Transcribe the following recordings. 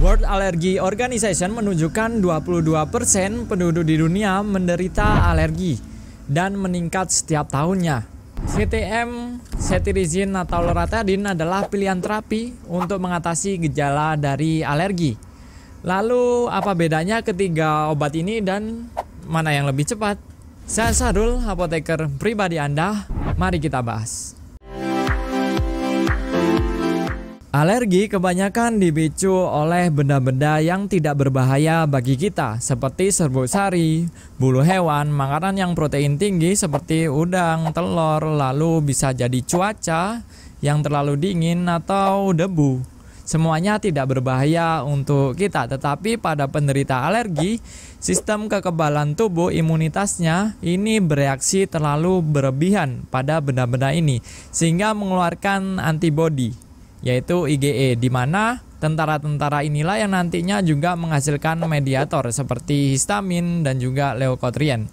World Allergy Organization menunjukkan 22% penduduk di dunia menderita alergi dan meningkat setiap tahunnya. CTM, cetirizin atau loratadin adalah pilihan terapi untuk mengatasi gejala dari alergi. Lalu apa bedanya ketiga obat ini dan mana yang lebih cepat? Saya Sarul, apoteker pribadi Anda. Mari kita bahas. Alergi kebanyakan dibicu oleh benda-benda yang tidak berbahaya bagi kita seperti serbuk sari, bulu hewan, makanan yang protein tinggi seperti udang, telur, lalu bisa jadi cuaca yang terlalu dingin atau debu. Semuanya tidak berbahaya untuk kita, tetapi pada penderita alergi, sistem kekebalan tubuh imunitasnya ini bereaksi terlalu berlebihan pada benda-benda ini sehingga mengeluarkan antibodi yaitu IgE di mana tentara-tentara inilah yang nantinya juga menghasilkan mediator seperti histamin dan juga leukotrien.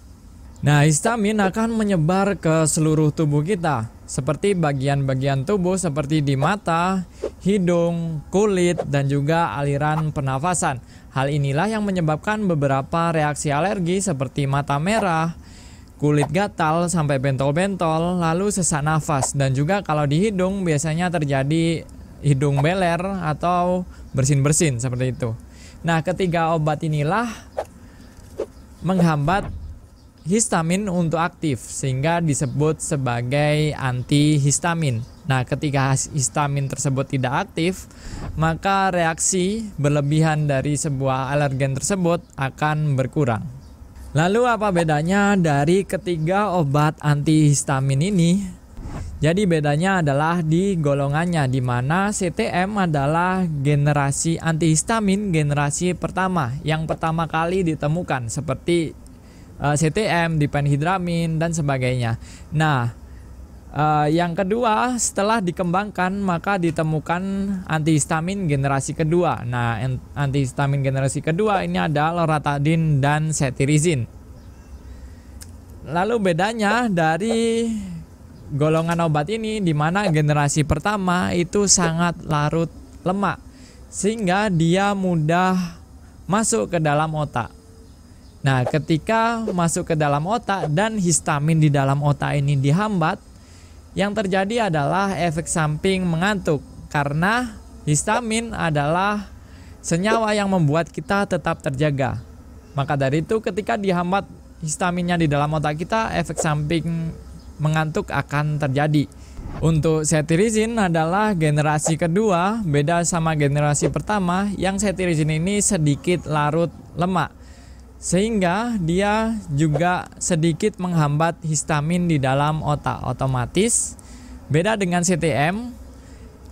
Nah, histamin akan menyebar ke seluruh tubuh kita, seperti bagian-bagian tubuh seperti di mata, hidung, kulit, dan juga aliran pernafasan. Hal inilah yang menyebabkan beberapa reaksi alergi seperti mata merah, kulit gatal sampai bentol-bentol, lalu sesak nafas. Dan juga kalau di hidung biasanya terjadi hidung beler atau bersin-bersin seperti itu. Nah, ketiga obat inilah menghambat histamin untuk aktif sehingga disebut sebagai antihistamin. Nah, ketika histamin tersebut tidak aktif, maka reaksi berlebihan dari sebuah alergen tersebut akan berkurang. Lalu apa bedanya dari ketiga obat antihistamin ini? Jadi bedanya adalah di golongannya di mana CTM adalah generasi antihistamin generasi pertama yang pertama kali ditemukan seperti uh, eh, CTM, dipenhidramin dan sebagainya. Nah, Uh, yang kedua, setelah dikembangkan maka ditemukan antihistamin generasi kedua. Nah, antihistamin generasi kedua ini adalah loratadin dan cetirizin. Lalu bedanya dari golongan obat ini di mana generasi pertama itu sangat larut lemak sehingga dia mudah masuk ke dalam otak. Nah, ketika masuk ke dalam otak dan histamin di dalam otak ini dihambat, yang terjadi adalah efek samping mengantuk karena histamin adalah senyawa yang membuat kita tetap terjaga. Maka dari itu ketika dihambat histaminnya di dalam otak kita, efek samping mengantuk akan terjadi. Untuk cetirizin adalah generasi kedua, beda sama generasi pertama yang cetirizin ini sedikit larut lemak sehingga dia juga sedikit menghambat histamin di dalam otak otomatis beda dengan CTM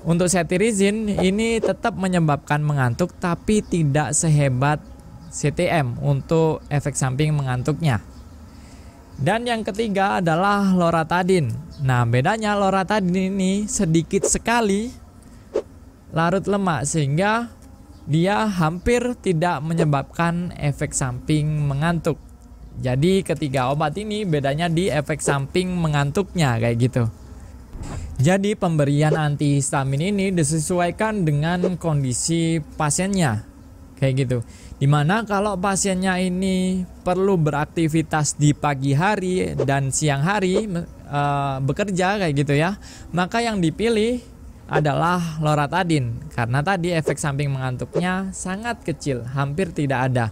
untuk cetirizin ini tetap menyebabkan mengantuk tapi tidak sehebat CTM untuk efek samping mengantuknya dan yang ketiga adalah loratadin nah bedanya loratadin ini sedikit sekali larut lemak sehingga dia hampir tidak menyebabkan efek samping mengantuk. Jadi ketiga obat ini bedanya di efek samping mengantuknya kayak gitu. Jadi pemberian antihistamin ini disesuaikan dengan kondisi pasiennya kayak gitu. Dimana kalau pasiennya ini perlu beraktivitas di pagi hari dan siang hari e, bekerja kayak gitu ya, maka yang dipilih adalah loratadin karena tadi efek samping mengantuknya sangat kecil, hampir tidak ada.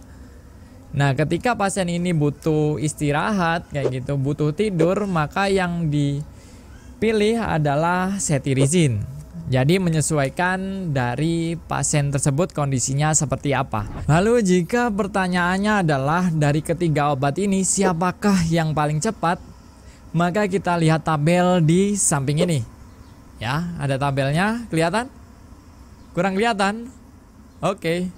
Nah, ketika pasien ini butuh istirahat kayak gitu, butuh tidur, maka yang dipilih adalah setirizin. Jadi menyesuaikan dari pasien tersebut kondisinya seperti apa. Lalu jika pertanyaannya adalah dari ketiga obat ini siapakah yang paling cepat? Maka kita lihat tabel di samping ini. Ya, ada tabelnya, kelihatan? Kurang kelihatan? Oke.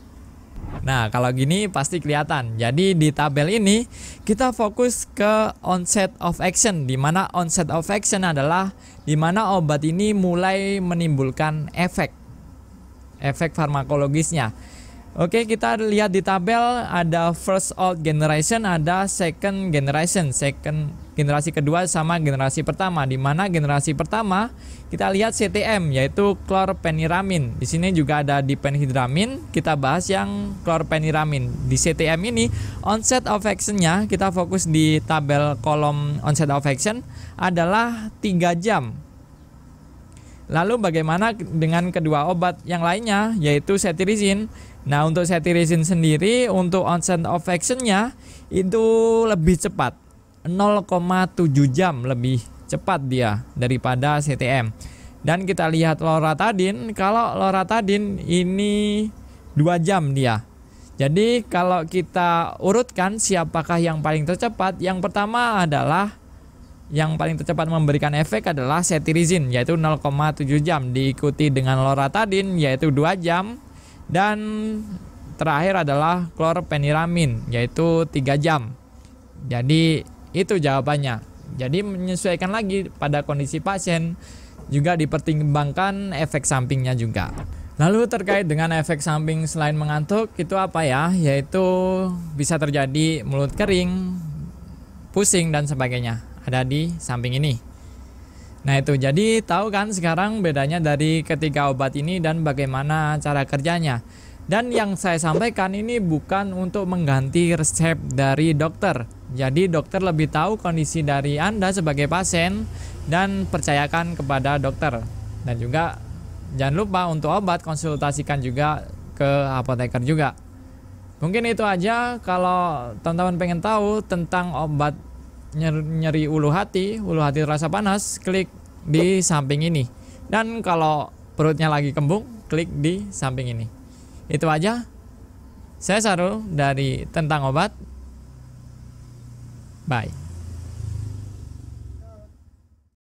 Nah, kalau gini pasti kelihatan. Jadi di tabel ini kita fokus ke onset of action di mana onset of action adalah di mana obat ini mulai menimbulkan efek efek farmakologisnya. Oke, kita lihat di tabel ada first old generation, ada second generation, second generasi kedua sama generasi pertama. Di mana generasi pertama kita lihat CTM yaitu chlorpheniramine Di sini juga ada dipenhidramin. Kita bahas yang chlorpheniramine Di CTM ini onset of actionnya kita fokus di tabel kolom onset of action adalah tiga jam Lalu bagaimana dengan kedua obat yang lainnya yaitu cetirizin? Nah untuk saturation sendiri untuk onset of actionnya itu lebih cepat 0,7 jam lebih cepat dia daripada CTM dan kita lihat loratadin kalau loratadin ini 2 jam dia jadi kalau kita urutkan siapakah yang paling tercepat yang pertama adalah yang paling tercepat memberikan efek adalah cetirizin yaitu 0,7 jam diikuti dengan loratadin yaitu 2 jam dan terakhir adalah klorpeniramin yaitu 3 jam. Jadi itu jawabannya. Jadi menyesuaikan lagi pada kondisi pasien juga dipertimbangkan efek sampingnya juga. Lalu terkait dengan efek samping selain mengantuk itu apa ya? Yaitu bisa terjadi mulut kering, pusing dan sebagainya. Ada di samping ini. Nah itu jadi tahu kan sekarang bedanya dari ketiga obat ini dan bagaimana cara kerjanya. Dan yang saya sampaikan ini bukan untuk mengganti resep dari dokter. Jadi dokter lebih tahu kondisi dari Anda sebagai pasien dan percayakan kepada dokter. Dan juga jangan lupa untuk obat konsultasikan juga ke apoteker juga. Mungkin itu aja kalau teman-teman pengen tahu tentang obat nyeri, nyeri ulu hati, ulu hati terasa panas, klik di samping ini. Dan kalau perutnya lagi kembung, klik di samping ini. Itu aja. Saya sarung dari Tentang Obat. Bye.